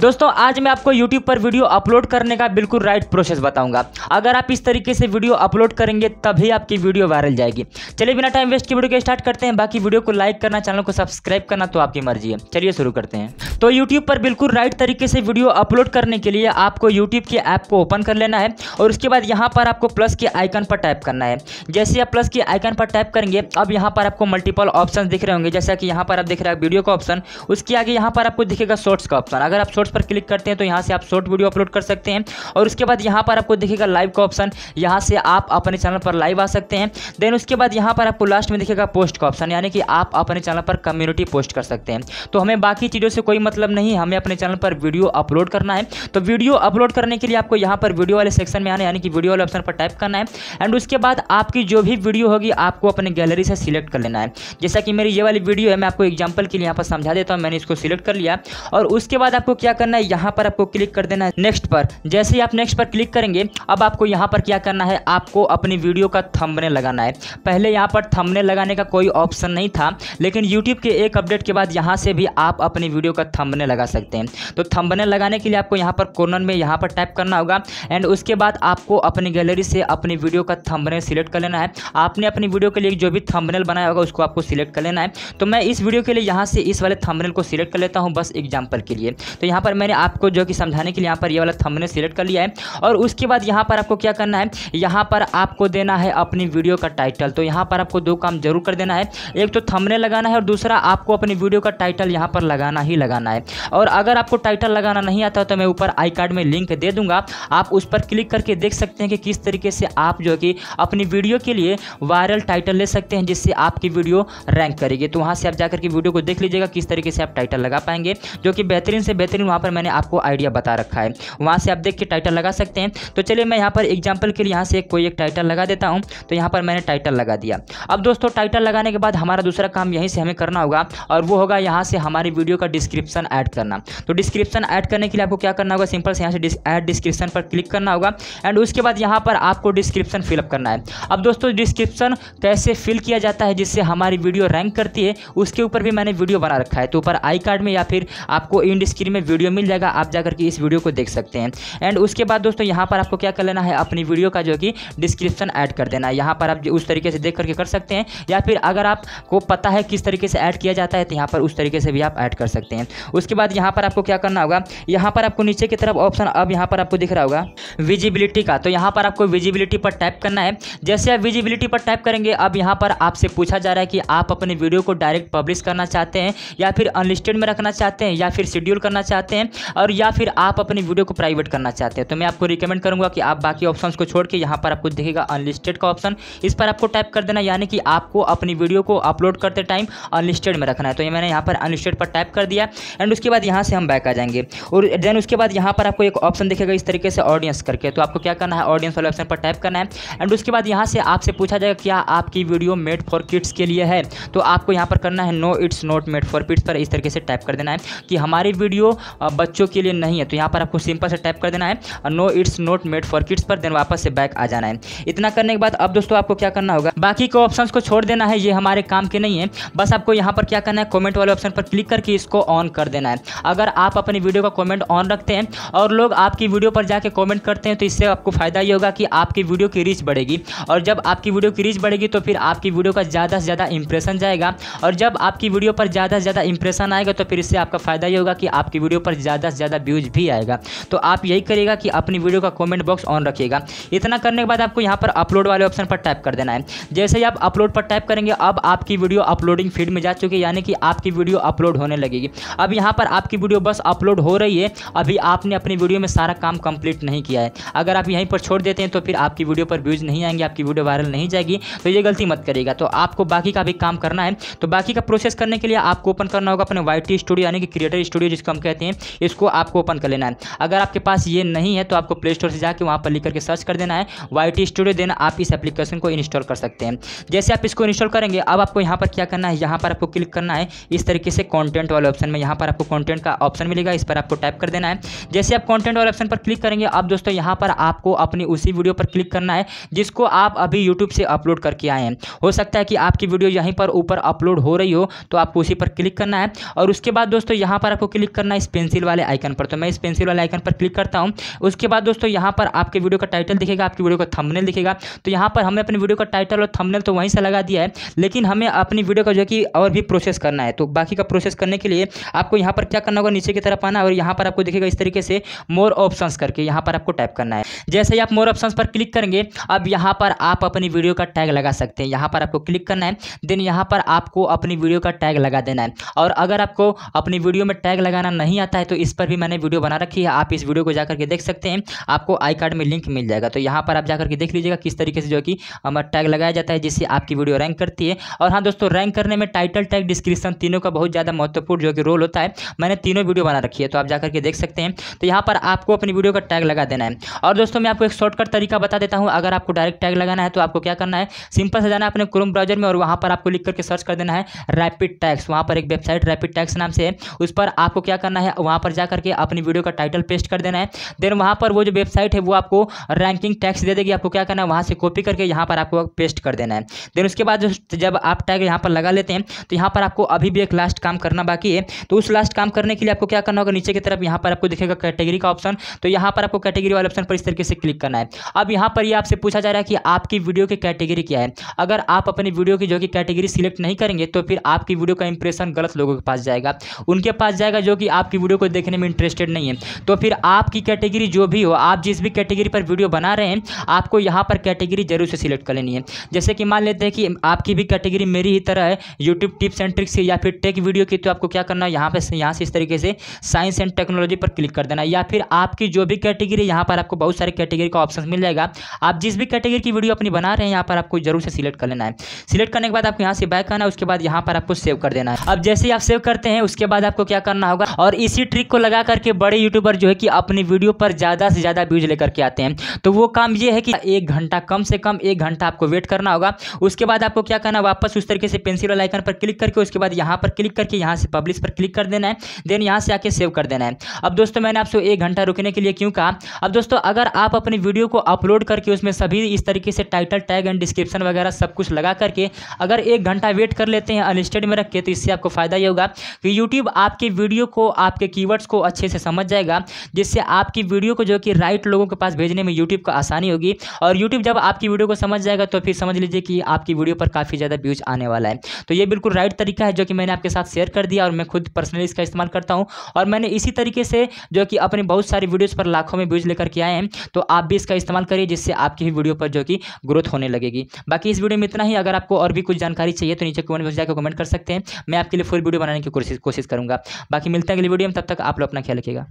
दोस्तों आज मैं आपको यूट्यूब पर वीडियो अपलोड करने का बिल्कुल राइट प्रोसेस बताऊंगा अगर आप इस तरीके से वीडियो अपलोड करेंगे तभी आपकी वीडियो वायरल जाएगी चलिए बिना टाइम वेस्ट की वीडियो के स्टार्ट करते हैं बाकी वीडियो को लाइक करना चैनल को सब्सक्राइब करना तो आपकी मर्जी है चलिए शुरू करते हैं तो यूट्यूब पर बिल्कुल राइट तरीके से वीडियो अपलोड करने के लिए आपको यूट्यूब के ऐप को ओपन कर लेना है और उसके बाद यहाँ पर आपको प्लस के आइकन पर टाइप करना है जैसे आप प्लस के आइकन पर टाइप करेंगे अब यहाँ पर आपको मल्टीपल ऑप्शन दिख रहे होंगे जैसा कि यहाँ पर आप देख रहे हैं वीडियो का ऑप्शन उसके आगे यहाँ पर आपको दिखेगा शॉर्ट्स का ऑप्शन अगर आप शॉर्ट्स शॉर्ट्स पर क्लिक करते हैं तो यहाँ से आप शॉर्ट वीडियो अपलोड कर सकते हैं और उसके बाद यहाँ पर आपको दिखेगा लाइव का ऑप्शन यहाँ से आप अपने चैनल पर लाइव आ सकते हैं देन उसके बाद यहाँ पर आपको लास्ट में दिखेगा पोस्ट का ऑप्शन यानी कि आप अपने चैनल पर कम्युनिटी पोस्ट कर सकते हैं तो हमें बाकी चीज़ों से कोई मतलब नहीं हमें अपने चैनल पर वीडियो अपलोड करना है तो वीडियो अपलोड करने के लिए आपको यहाँ पर वीडियो वाले सेक्शन में आना यानी कि वीडियो वाले ऑप्शन पर टाइप करना है एंड उसके बाद आपकी जो भी वीडियो होगी आपको अपने गैलरी से सिलेक्ट कर लेना है जैसा कि मेरी ये वाली वीडियो है मैं आपको एग्जाम्पल के लिए यहाँ पर समझा देता हूँ मैंने इसको सिलेक्ट कर लिया और उसके बाद आपको क्या करना है यहाँ पर आपको क्लिक कर देना है नेक्स्ट पर जैसे ही आप नेक्स्ट पर क्लिक करेंगे अब आपको यहाँ पर क्या करना है आपको अपनी वीडियो का थंबनेल लगाना है पहले यहाँ पर थंबनेल लगाने का कोई ऑप्शन नहीं था लेकिन यूट्यूब के एक अपडेट के बाद यहाँ से भी आप अपनी वीडियो का थंबनेल लगा सकते हैं तो थंबनेल लगाने के लिए आपको यहाँ पर कॉर्नर में यहाँ पर टाइप करना होगा एंड उसके बाद आपको अपनी गैलरी से अपनी वीडियो का थंबनेल सिलेक्ट कर लेना है आपने अपनी वीडियो के लिए जो भी थंबनेल बनाया होगा उसको आपको सिलेक्ट कर लेना है तो मैं इस वीडियो के लिए यहाँ से इस वाले थंबनेल को सिलेक्ट कर लेता हूँ बस एग्जाम्पल के लिए तो यहाँ पर पर मैंने आपको जो कि समझाने के लिए यहाँ पर ये वाला थंबनेल सिलेक्ट कर लिया है और उसके बाद यहाँ पर आपको क्या करना है यहाँ पर आपको देना है अपनी वीडियो का टाइटल तो यहाँ पर आपको दो काम जरूर कर देना है एक तो थंबनेल लगाना है और दूसरा आपको अपनी वीडियो का टाइटल यहाँ पर लगाना ही लगाना है और अगर आपको टाइटल लगाना नहीं आता तो मैं ऊपर आई कार्ड में लिंक दे दूंगा आप उस पर क्लिक करके देख सकते हैं कि किस तरीके से आप जो कि अपनी वीडियो के लिए वायरल टाइटल ले सकते हैं जिससे आपकी वीडियो रैंक करेगी तो वहाँ से आप जाकर के वीडियो को देख लीजिएगा किस तरीके से आप टाइटल लगा पाएंगे जो कि बेहतरीन से बेहतरीन वहाँ पर मैंने आपको आइडिया बता रखा है वहाँ से आप देख के टाइटल लगा सकते हैं तो चलिए मैं यहाँ पर एग्जाम्पल के लिए यहाँ से कोई एक टाइटल लगा देता हूँ तो यहाँ पर मैंने टाइटल लगा दिया अब दोस्तों टाइटल लगाने के बाद हमारा दूसरा काम यहीं से हमें करना होगा और वो होगा यहाँ से हमारी वीडियो का डिस्क्रिप्शन ऐड करना तो डिस्क्रिप्शन ऐड करने के लिए आपको क्या करना होगा सिंपल से यहाँ से ऐड डिस्क्रिप्शन पर क्लिक करना होगा एंड उसके बाद यहाँ पर आपको डिस्क्रिप्शन फिलअप करना है अब दोस्तों डिस्क्रिप्शन कैसे फिल किया जाता है जिससे हमारी वीडियो रैंक करती है उसके ऊपर भी मैंने वीडियो बना रखा है तो ऊपर आई कार्ड में या फिर आपको इन डिस्क्रिप में वीडियो वीडियो मिल जाएगा आप जाकर के इस वीडियो को देख सकते हैं एंड उसके बाद दोस्तों यहाँ पर आपको क्या कर लेना है अपनी वीडियो का जो कि डिस्क्रिप्शन ऐड कर देना है यहाँ पर आप उस तरीके से देख करके कर सकते हैं या फिर अगर आपको पता है किस तरीके से ऐड किया जाता है तो यहाँ पर उस तरीके से भी आप ऐड कर सकते हैं उसके बाद यहाँ पर आपको क्या करना होगा यहाँ पर आपको नीचे की तरफ ऑप्शन अब यहाँ पर आपको दिख रहा होगा विजिबिलिटी का तो यहाँ पर आपको विजिबिलिटी पर टाइप करना है जैसे आप विजिबिलिटी पर टाइप करेंगे अब यहाँ पर आपसे पूछा जा रहा है कि आप अपने वीडियो को डायरेक्ट पब्लिश करना चाहते हैं या फिर अनलिस्टेड में रखना चाहते हैं या फिर शेड्यूल करना चाहते हैं हैं और या फिर आप अपनी वीडियो को प्राइवेट करना चाहते हैं तो मैं आपको रिकमेंड करूंगा कि आप बाकी ऑप्शन को छोड़ के यहाँ पर आपको दिखेगा अनलिस्टेड का ऑप्शन इस पर आपको टाइप कर देना यानी कि आपको अपनी वीडियो को अपलोड करते टाइम अनलिस्टेड में रखना है तो ये मैंने यहाँ पर अनलिस्टेड पर टाइप कर दिया एंड उसके बाद यहाँ से हम बैक आ जाएंगे और देन उसके बाद यहाँ पर आपको एक ऑप्शन दिखेगा इस तरीके से ऑडियंस करके तो आपको क्या करना है ऑडियंस वाले ऑप्शन पर टाइप करना है एंड उसके बाद यहाँ से आपसे पूछा जाएगा क्या आपकी वीडियो मेड फॉर किड्स के लिए है तो आपको यहाँ पर करना है no it's not made for kids पर इस तरीके से टाइप कर देना है कि हमारी वीडियो बच्चों के लिए नहीं है तो यहाँ पर आपको सिंपल से टाइप कर देना है no it's not made for kids पर देन वापस से बैक आ जाना है इतना करने के बाद अब दोस्तों आपको क्या करना होगा बाकी के ऑप्शन को छोड़ देना है ये हमारे काम के नहीं है बस आपको यहाँ पर क्या करना है कॉमेंट वाले ऑप्शन पर क्लिक करके इसको ऑन कर देना है अगर आप अपनी वीडियो का कॉमेंट ऑन रखते हैं और लोग आपकी वीडियो पर जाकर कॉमेंट करते हैं तो इससे आपको फायदा ये होगा कि आपकी वीडियो की रीच बढ़ेगी और जब आपकी वीडियो की रीच बढ़ेगी तो फिर आपकी वीडियो का ज़्यादा से ज़्यादा इंप्रेशन जाएगा और जब आपकी वीडियो पर ज़्यादा से ज़्यादा इंप्रेशन आएगा तो फिर इससे आपका फायदा ये होगा कि आपकी वीडियो पर ज़्यादा से ज़्यादा व्यूज भी आएगा तो आप यही करिएगा कि अपनी वीडियो का कॉमेंट बॉक्स ऑन रखिएगा इतना करने के बाद आपको यहाँ पर अपलोड वाले ऑप्शन पर टाइप कर देना है जैसे ही आप अपलोड पर टाइप करेंगे अब आपकी वीडियो अपलोडिंग फीड में जा चुकी है यानी कि आपकी वीडियो अपलोड होने लगेगी अब यहाँ पर आपकी वीडियो बस अपलोड हो रही है अभी आपने अपनी वीडियो में सारा काम कंप्लीट नहीं किया है अगर आप यहीं पर छोड़ देते हैं तो फिर आपकी वीडियो पर व्यूज़ नहीं आएंगे आपकी वीडियो वायरल नहीं जाएगी तो ये गलती मत करेगा तो आपको बाकी का भी काम करना है तो बाकी का प्रोसेस करने के लिए आपको ओपन करना होगा अपने वाई स्टूडियो यानी कि क्रिएटर स्टूडियो जिसको हम कहते हैं इसको आपको ओपन कर लेना है अगर आपके पास ये नहीं है तो आपको प्ले स्टोर से जाकर वहाँ पर लिख करके सर्च कर देना है वाई स्टूडियो देना आप इस एप्लीकेशन को इंस्टॉल कर सकते हैं जैसे आप इसको इंस्टॉल करेंगे अब आपको यहाँ पर क्या करना है यहाँ पर आपको क्लिक करना है इस तरीके से कॉन्टेंट वाले ऑप्शन में यहाँ पर आपको कॉन्टेंट का ऑप्शन मिलेगा इस पर आपको टाइप कर देना है जैसे आप कॉन्टेंट वाले ऑप्शन पर क्लिक करेंगे अब दोस्तों यहाँ पर आपको अपनी उसी वीडियो पर क्लिक करना है जिसको आप अभी यूट्यूब से अपलोड करके आए हैं हो सकता है कि आपकी वीडियो यहीं पर ऊपर अपलोड हो रही हो तो आपको उसी पर क्लिक करना है और उसके बाद दोस्तों यहाँ पर आपको क्लिक करना है इस पेंसिल वाले आइकन पर तो मैं इस पेंसिल वाले आइकन पर क्लिक करता हूँ उसके बाद दोस्तों यहाँ पर आपके वीडियो का टाइटल दिखेगा आपकी वीडियो का थंबनेल दिखेगा तो यहाँ पर हमें अपनी वीडियो का टाइटल और थंबनेल तो वहीं से लगा दिया है लेकिन हमें अपनी वीडियो का जो है कि और भी प्रोसेस करना है तो बाकी का प्रोसेस करने के लिए आपको यहाँ पर क्या करना होगा नीचे की तरफ आना और यहाँ पर आपको दिखेगा इस तरीके से मोर ऑप्शंस करके यहाँ पर आपको टाइप करना है जैसे ही आप मोर ऑप्शन पर क्लिक करेंगे अब यहाँ पर आप अपनी वीडियो का टैग लगा सकते हैं यहाँ पर आपको क्लिक करना है देन यहाँ पर आपको अपनी वीडियो का टैग लगा देना है और अगर आपको अपनी वीडियो में टैग लगाना नहीं आता है तो इस पर भी मैंने वीडियो बना रखी है आप इस वीडियो को जाकर के देख सकते हैं आपको आई कार्ड में लिंक मिल जाएगा तो यहाँ पर आप जाकर के देख लीजिएगा किस तरीके से जो कि टैग लगाया जाता है जिससे आपकी वीडियो रैंक करती है और हाँ दोस्तों रैंक करने में टाइटल टैग डिस्क्रिप्शन तीनों का बहुत ज़्यादा महत्वपूर्ण जो कि रोल होता है मैंने तीनों वीडियो बना रखी है तो आप जाकर के देख सकते हैं तो यहाँ पर आपको अपनी वीडियो का टैग लगा देना है और दोस्तों दोस्तों मैं आपको एक शॉर्टकट तरीका बता देता हूँ अगर आपको डायरेक्ट टैग लगाना है तो आपको क्या करना है सिंपल से जाना है अपने क्रोम ब्राउजर में और वहाँ पर आपको लिख करके सर्च कर देना है रैपिड टैक्स वहाँ पर एक वेबसाइट रैपिड टैक्स नाम से है उस पर आपको क्या करना है वहाँ पर जाकर के अपनी वीडियो का टाइटल पेस्ट कर देना है देन वहाँ पर वो जो वेबसाइट है वो आपको रैंकिंग टैक्स दे देगी आपको क्या करना है वहाँ से कॉपी करके यहाँ पर आपको पेस्ट कर देना है देन उसके बाद जब आप टैग यहाँ पर लगा लेते हैं तो यहाँ पर आपको अभी भी एक लास्ट काम करना बाकी है तो उस लास्ट काम करने के लिए आपको क्या करना होगा नीचे की तरफ यहाँ पर आपको दिखेगा कैटेगरी का ऑप्शन तो यहाँ पर आपको कैटेगरी वाले ऑप्शन पर इस तरीके से क्लिक करना है अब यहाँ पर ये आपसे पूछा जा रहा है कि आपकी वीडियो की कैटेगरी क्या है अगर आप अपनी वीडियो की जो कि कैटेगरी सिलेक्ट नहीं करेंगे तो फिर आपकी वीडियो का इंप्रेशन गलत लोगों के पास जाएगा उनके पास जाएगा जो कि आपकी वीडियो को देखने में इंटरेस्टेड नहीं है तो फिर आपकी कैटेगरी जो भी हो आप जिस भी कैटेगरी पर वीडियो बना रहे हैं आपको यहाँ पर कैटेगरी जरूर से सिलेक्ट कर लेनी है जैसे कि मान लेते हैं कि आपकी भी कैटेगरी मेरी ही तरह है यूट्यूब टिप्स एंड ट्रिक्स या फिर टेक वीडियो की तो आपको क्या करना है यहाँ पर यहाँ से इस तरीके से साइंस एंड टेक्नोलॉजी पर क्लिक कर देना या फिर आपकी जो भी कैटेगरी यहाँ पर आपको बहुत सारे सारे कैटेगरी का ऑप्शन मिल जाएगा आप जिस भी कैटेगरी की वीडियो अपनी बना रहे हैं यहाँ पर आपको जरूर से सिलेक्ट कर लेना है सिलेक्ट करने के बाद आपको यहाँ से बैक करना है उसके बाद यहाँ पर आपको सेव कर देना है अब जैसे ही आप सेव करते हैं उसके बाद आपको क्या करना होगा और इसी ट्रिक को लगा करके बड़े यूट्यूबर जो है कि अपनी वीडियो पर ज़्यादा से ज़्यादा व्यूज लेकर के आते हैं तो वो काम ये है कि एक घंटा कम से कम एक घंटा आपको वेट करना होगा उसके बाद आपको क्या करना वापस उस तरीके से पेंसिल वाला आइकन पर क्लिक करके उसके बाद यहाँ पर क्लिक करके यहाँ से पब्लिश पर क्लिक कर देना है देन यहाँ से आके सेव कर देना है अब दोस्तों मैंने आपसे एक घंटा रुकने के लिए क्यों कहा अब दोस्तों अगर आप अपनी वीडियो को अपलोड करके उसमें सभी इस तरीके से टाइटल टैग एंड डिस्क्रिप्शन वगैरह सब कुछ लगा करके अगर एक घंटा वेट कर लेते हैं अनलिस्टेड में रख के तो इससे आपको फ़ायदा ये होगा कि तो यूट्यूब आपके वीडियो को आपके कीवर्ड्स को अच्छे से समझ जाएगा जिससे आपकी वीडियो को जो कि राइट लोगों के पास भेजने में यूट्यूब को आसानी होगी और यूट्यूब जब आपकी वीडियो को समझ जाएगा तो फिर समझ लीजिए कि आपकी वीडियो पर काफ़ी ज़्यादा व्यूज़ आने वाला है तो ये बिल्कुल राइट तरीका है जो कि मैंने आपके साथ शेयर कर दिया और मैं खुद पर्सनली इसका इस्तेमाल करता हूँ और मैंने इसी तरीके से जो कि अपने बहुत सारी वीडियोज़ पर लाखों में व्यूज़ लेकर के आए हैं तो आप भी इसका इस्तेमाल करिए जिससे आपकी ही वीडियो पर जो कि ग्रोथ होने लगेगी बाकी इस वीडियो में इतना ही अगर आपको और भी कुछ जानकारी चाहिए तो नीचे कमेंट बॉक्स जाकर कमेंट कर सकते हैं मैं आपके लिए फुल वीडियो बनाने की कोशिश कोशिश करूँगा बाकी मिलते हैं अगली वीडियो में तब तक आप लोग अपना ख्याल रखिएगा